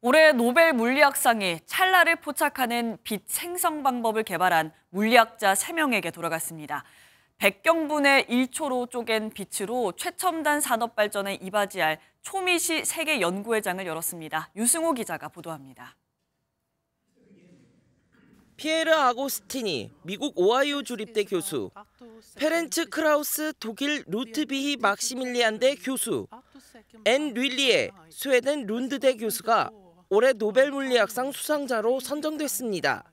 올해 노벨 물리학상이 찰나를 포착하는 빛 생성 방법을 개발한 물리학자 3명에게 돌아갔습니다. 100경분의 1초로 쪼갠 빛으로 최첨단 산업 발전에 이바지할 초미시 세계 연구회장을 열었습니다. 유승호 기자가 보도합니다. 피에르 아고스티니 미국 오하이오 주립대 교수, 페렌츠 크라우스 독일 루트비히 막시밀리안대 교수, 앤 릴리에 스웨덴 룬드대 교수가 올해 노벨 물리학상 수상자로 선정됐습니다.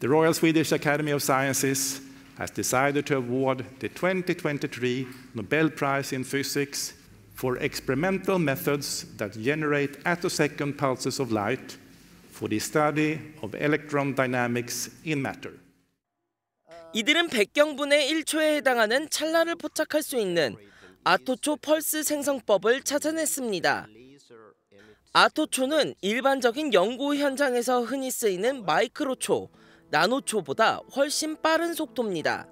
The Royal Swedish Academy of Sciences has decided to award the 2023 Nobel Prize in Physics for experimental methods that generate attosecond pulses of light for the study of electron dynamics in matter. 이들은 백경분의 1초에 해당하는 찰나를 포착할 수 있는 아토초 펄스 생성법을 찾아냈습니다. 아토초는 일반적인 연구 현장에서 흔히 쓰이는 마이크로초, 나노초보다 훨씬 빠른 속도입니다.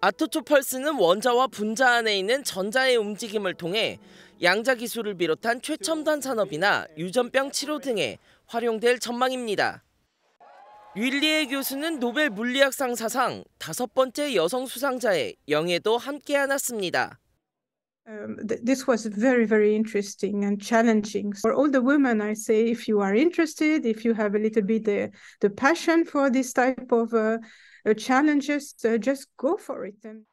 아토초 펄스는 원자와 분자 안에 있는 전자의 움직임을 통해 양자 기술을 비롯한 최첨단 산업이나 유전병 치료 등에 활용될 전망입니다. 윌리에 교수는 노벨 물리학상 사상 다섯 번째 여성 수상자의 영예도 함께 안았습니다. Um, th this was very, very interesting and challenging. For all the women, I say, if you are interested, if you have a little bit the, the passion for this type of uh, challenges, uh, just go for it. And...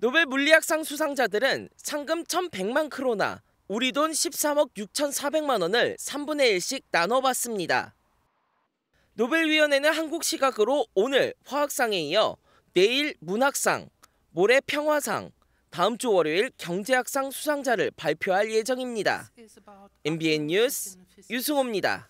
노벨 물리학상 수상자들은 상금 1,100만 크로나, 우리 돈 13억 6,400만 원을 3분의 1씩 나눠봤습니다. 노벨위원회는 한국 시각으로 오늘 화학상에 이어 내일 문학상, 모레 평화상, 다음 주 월요일 경제학상 수상자를 발표할 예정입니다. MBN 뉴스 유승호입니다.